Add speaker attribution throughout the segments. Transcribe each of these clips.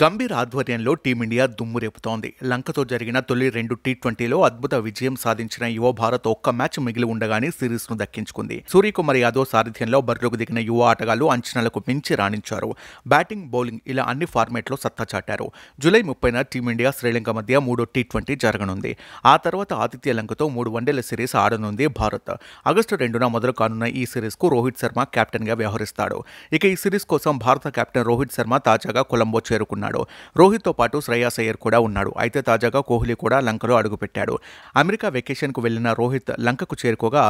Speaker 1: గంభీర్ ఆధ్వర్యంలో టీమిండియా దుమ్మురేపుతోంది లంకతో జరిగిన తొలి రెండు టీ ట్వంటీలో అద్భుత విజయం సాధించిన యువ భారత్ ఒక్క మ్యాచ్ మిగిలి ఉండగానే సిరీస్ ను దక్కించుకుంది సూర్యకుమార్ యాదవ్ సారథ్యంలో బరిలోకి దిగిన యువ ఆటగాళ్లు అంచనాలకు మించి రాణించారు బ్యాటింగ్ బౌలింగ్ ఇలా అన్ని ఫార్మాట్లో సత్తా చాటారు జూలై ముప్పైన టీమిండియా శ్రీలంక మధ్య మూడో టీ ట్వంటీ జరగనుంది ఆ తర్వాత ఆతిథ్య లంకతో మూడు వన్డేల సిరీస్ ఆడనుంది భారత్ ఆగస్టు రెండున మొదలు కానున్న ఈ సిరీస్కు రోహిత్ శర్మ గా వ్యవహరిస్తాడు ఇక ఈ సిరీస్ కోసం భారత కెప్టెన్ రోహిత్ శర్మ తాజాగా కొలంబో చేరు చేరుకున్నాడు రోహిత్తో పాటు శ్రేయాస్ అయ్యర్ కూడా ఉన్నాడు అయితే తాజాగా కోహ్లీ కూడా లంకలో అడుగుపెట్టాడు అమెరికా వెకేషన్కు వెళ్లిన రోహిత్ లంకకు చేరుకోగా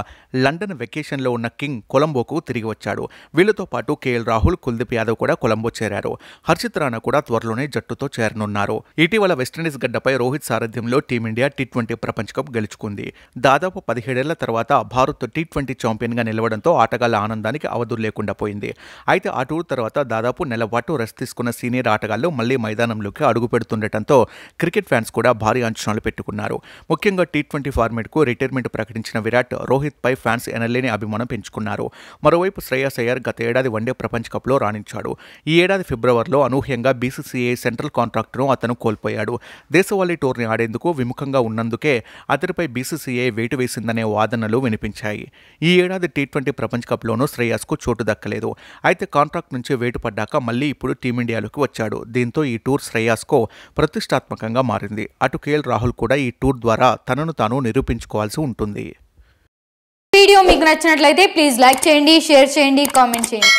Speaker 1: లండన్ వెకేషన్లో ఉన్న కింగ్ కొలంబోకు తిరిగి వచ్చాడు వీళ్లతో పాటు కేఎల్ రాహుల్ కుల్దీప్ యాదవ్ కూడా కొలంబో చేరారు హర్షిత్ రాణా కూడా త్వరలోనే జట్టుతో చేరనున్నారు ఇటీవల వెస్టిండీస్ గడ్డపై రోహిత్ సారథ్యంలో టీమిండియా టీ ట్వంటీ ప్రపంచ కప్ గెలుచుకుంది దాదాపు పదిహేడేళ్ల తర్వాత భారత్ టీ ట్వంటీ ఛాంపియన్గా నిలవడంతో ఆటగాళ్ల ఆనందానికి అవధులు లేకుండా పోయింది అయితే ఆ టూర్ తర్వాత దాదాపు నెల పాటు రెస్ట్ తీసుకున్న సీనియర్ ఆటగాళ్లు వారాల్లో మళ్లీ మైదానంలోకి అడుగు పెడుతుండటంతో క్రికెట్ ఫ్యాన్స్ కూడా భారీ అంచనాలు పెట్టుకున్నారు ముఖ్యంగా టీ ట్వంటీ ఫార్మేట్కు రిటైర్మెంట్ ప్రకటించిన విరాట్ రోహిత్పై ఫ్యాన్స్ ఎనలేని అభిమానం పెంచుకున్నారు మరోవైపు శ్రేయస్ అయ్యర్ గత ఏడాది వన్డే ప్రపంచ కప్లో రాణించాడు ఈ ఏడాది ఫిబ్రవరిలో అనూహ్యంగా బీసీసీఐ సెంట్రల్ కాంట్రాక్టును అతను కోల్పోయాడు దేశవాళీ టూర్ని ఆడేందుకు విముఖంగా ఉన్నందుకే అతడిపై బీసీసీఐ వేటు వేసిందనే వాదనలు వినిపించాయి ఈ ఏడాది టీ ట్వంటీ ప్రపంచ కప్లోనూ శ్రేయాస్కు చోటు దక్కలేదు అయితే కాంట్రాక్ట్ నుంచి వేటు పడ్డాక మళ్ళీ ఇప్పుడు టీమిండియాలోకి వచ్చాడు దీంతో ఈ టూర్ శ్రేయాస్కో ప్రతిష్టాత్మకంగా మారింది అటు కేఎల్ రాహుల్ కూడా ఈ టూర్ ద్వారా తనను తాను నిరూపించుకోవాల్సి ఉంటుంది వీడియో మీకు నచ్చినట్లయితే ప్లీజ్ లైక్ చేయండి షేర్ చేయండి కామెంట్ చేయండి